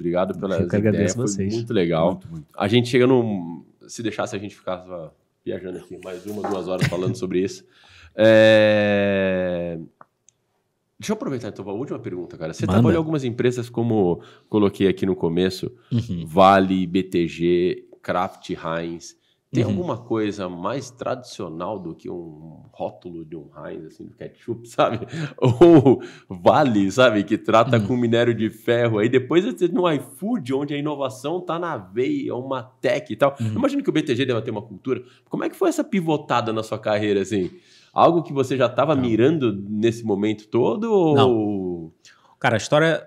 Obrigado pela ideias, foi muito legal. Muito, muito. A gente chega num... Se deixasse, a gente ficava viajando aqui mais uma, duas horas falando sobre isso. É... Deixa eu aproveitar então a última pergunta, cara. Você Manda. trabalha em algumas empresas, como coloquei aqui no começo, uhum. Vale, BTG, Kraft, Heinz. Tem uhum. alguma coisa mais tradicional do que um rótulo de um Heinz, assim, do ketchup, sabe? Ou Vale, sabe? Que trata uhum. com minério de ferro. Aí depois você tem um iFood, onde a inovação tá na veia, é uma tech e tal. Uhum. Imagino que o BTG deve ter uma cultura. Como é que foi essa pivotada na sua carreira, assim? Algo que você já estava mirando nesse momento todo? Ou... Não. Cara, a história,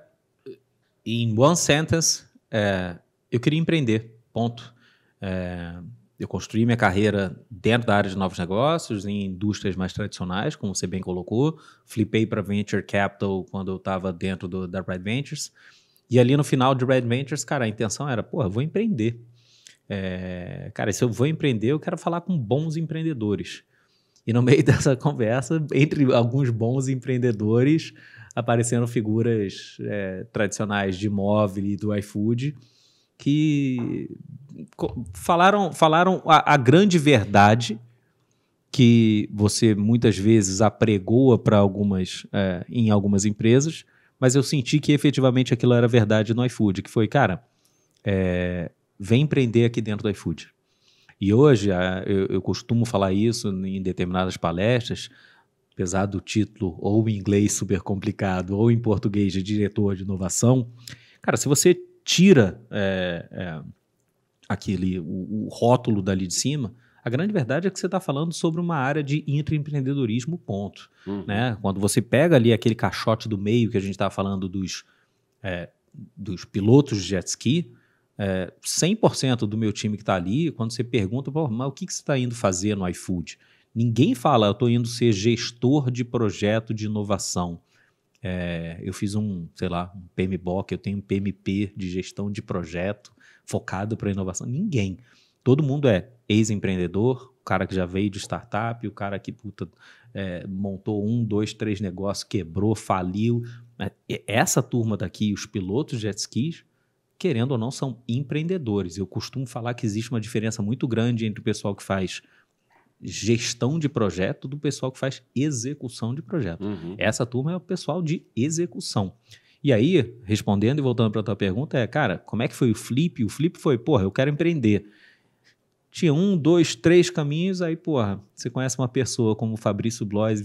em one sentence, é, eu queria empreender, ponto. É, eu construí minha carreira dentro da área de novos negócios, em indústrias mais tradicionais, como você bem colocou. Flipei para Venture Capital quando eu estava dentro do, da Red Ventures. E ali no final de Red Ventures, cara, a intenção era, porra, vou empreender. É, cara, se eu vou empreender, eu quero falar com bons empreendedores. E no meio dessa conversa, entre alguns bons empreendedores, apareceram figuras é, tradicionais de imóvel e do iFood que falaram, falaram a, a grande verdade que você muitas vezes apregoa para algumas é, em algumas empresas, mas eu senti que efetivamente aquilo era verdade no iFood, que foi, cara, é, vem empreender aqui dentro do iFood. E hoje a, eu, eu, costumo falar isso em determinadas palestras, apesar do título ou em inglês super complicado ou em português de diretor de inovação. Cara, se você tira é, é, aquele o, o, rótulo dali de cima, a grande verdade é que você está falando sobre uma área de intraempreendedorismo, ponto. Uhum. Né? Quando você pega ali aquele caixote do meio que a gente estava tá falando dos, é, dos pilotos de jet ski, é, 100% do meu time que está ali, quando você pergunta, Pô, mas o que, que você está indo fazer no iFood? Ninguém fala, eu estou indo ser gestor de projeto de inovação. É, eu fiz um, sei lá, um PMBOK, eu tenho um PMP de gestão de projeto focado para inovação. Ninguém. Todo mundo é ex-empreendedor, o cara que já veio de startup, o cara que puta, é, montou um, dois, três negócios, quebrou, faliu. É, essa turma daqui, os pilotos jet skis, querendo ou não, são empreendedores. Eu costumo falar que existe uma diferença muito grande entre o pessoal que faz gestão de projeto do pessoal que faz execução de projeto. Uhum. Essa turma é o pessoal de execução. E aí, respondendo e voltando para a tua pergunta, é, cara, como é que foi o flip? O flip foi, porra, eu quero empreender. Tinha um, dois, três caminhos, aí, porra, você conhece uma pessoa como o Fabrício Blois,